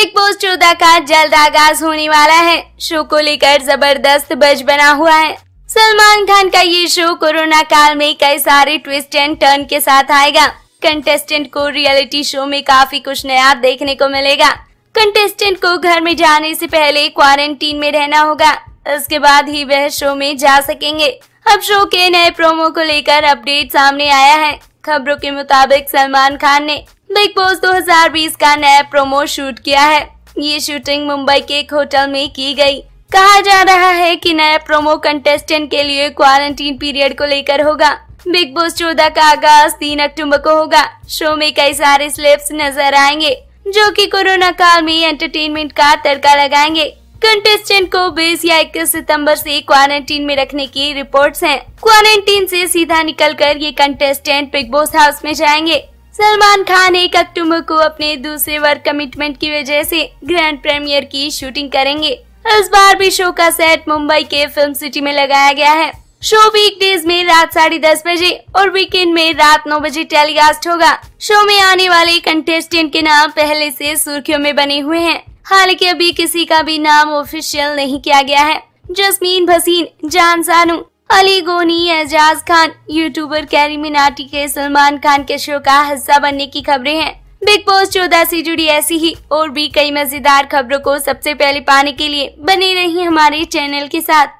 big boss चौदह का जल्द आगाज होने वाला है शो को लेकर जबरदस्त बज बना हुआ है सलमान खान का ये शो कोरोना काल में कई सारे ट्विस्ट एंड टर्न के साथ आएगा कंटेस्टेंट को रियलिटी शो में काफी कुछ नया देखने को मिलेगा कंटेस्टेंट को घर में जाने से पहले क्वारंटीन में रहना होगा उसके बाद ही वह शो में जा सकेंगे अब शो के नए प्रोमो को लेकर अपडेट सामने आया है खबरों के मुताबिक सलमान खान ने बिग बॉस 2020 का नया प्रोमो शूट किया है ये शूटिंग मुंबई के एक होटल में की गई कहा जा रहा है कि नया प्रोमो कंटेस्टेंट के लिए क्वारंटीन पीरियड को लेकर होगा बिग बॉस चौदह का आगाज तीन अक्टूबर को होगा शो में कई सारे स्लिप्स नजर आएंगे जो कि कोरोना काल में एंटरटेनमेंट का तड़का लगाएंगे कंटेस्टेंट को बीस या इक्कीस सितम्बर ऐसी क्वारंटीन में रखने की रिपोर्ट है क्वारंटीन ऐसी सीधा कर ये कंटेस्टेंट बिग बॉस हाउस में जाएंगे सलमान खान एक अक्टूबर को अपने दूसरे वर्क कमिटमेंट की वजह से ग्रैंड प्रीमियर की शूटिंग करेंगे इस बार भी शो का सेट मुंबई के फिल्म सिटी में लगाया गया है शो वीक डेज में रात साढ़े दस बजे और वीकेंड में रात नौ बजे टेलीकास्ट होगा शो में आने वाले कंटेस्टेंट के नाम पहले से सुर्खियों में बने हुए हैं हालांकि अभी किसी का भी नाम ऑफिशियल नहीं किया गया है जसमीन भसीन जान सानू अली गोनी एजाज खान यूट्यूबर कैरी मिनाटी के सलमान खान के शो का हिस्सा बनने की खबरें हैं बिग बॉस चौदह से जुड़ी ऐसी ही और भी कई मजेदार खबरों को सबसे पहले पाने के लिए बने रही हमारे चैनल के साथ